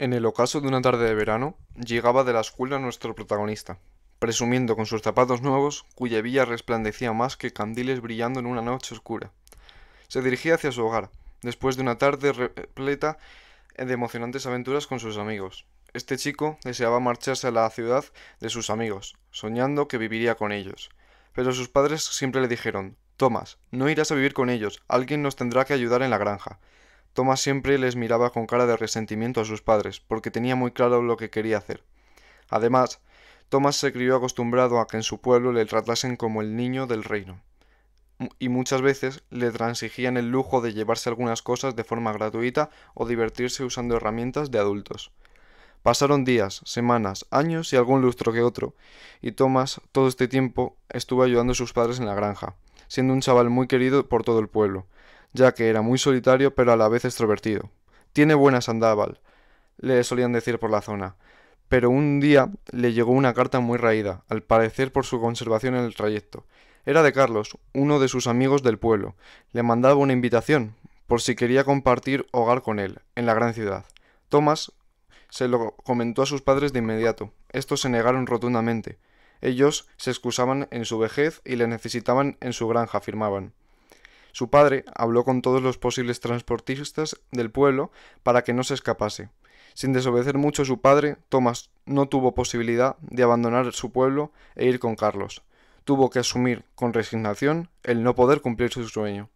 En el ocaso de una tarde de verano, llegaba de la escuela nuestro protagonista, presumiendo con sus zapatos nuevos, cuya villa resplandecía más que candiles brillando en una noche oscura. Se dirigía hacia su hogar, después de una tarde repleta de emocionantes aventuras con sus amigos. Este chico deseaba marcharse a la ciudad de sus amigos, soñando que viviría con ellos. Pero sus padres siempre le dijeron, Tomás, no irás a vivir con ellos, alguien nos tendrá que ayudar en la granja. Thomas siempre les miraba con cara de resentimiento a sus padres, porque tenía muy claro lo que quería hacer. Además, Thomas se crió acostumbrado a que en su pueblo le tratasen como el niño del reino, y muchas veces le transigían el lujo de llevarse algunas cosas de forma gratuita o divertirse usando herramientas de adultos. Pasaron días, semanas, años y algún lustro que otro, y Thomas todo este tiempo estuvo ayudando a sus padres en la granja, siendo un chaval muy querido por todo el pueblo, ya que era muy solitario pero a la vez extrovertido. Tiene buena sandábal, le solían decir por la zona. Pero un día le llegó una carta muy raída, al parecer por su conservación en el trayecto. Era de Carlos, uno de sus amigos del pueblo. Le mandaba una invitación, por si quería compartir hogar con él, en la gran ciudad. Tomás se lo comentó a sus padres de inmediato. Estos se negaron rotundamente. Ellos se excusaban en su vejez y le necesitaban en su granja, afirmaban. Su padre habló con todos los posibles transportistas del pueblo para que no se escapase. Sin desobedecer mucho a su padre, Tomás no tuvo posibilidad de abandonar su pueblo e ir con Carlos. Tuvo que asumir con resignación el no poder cumplir su sueño.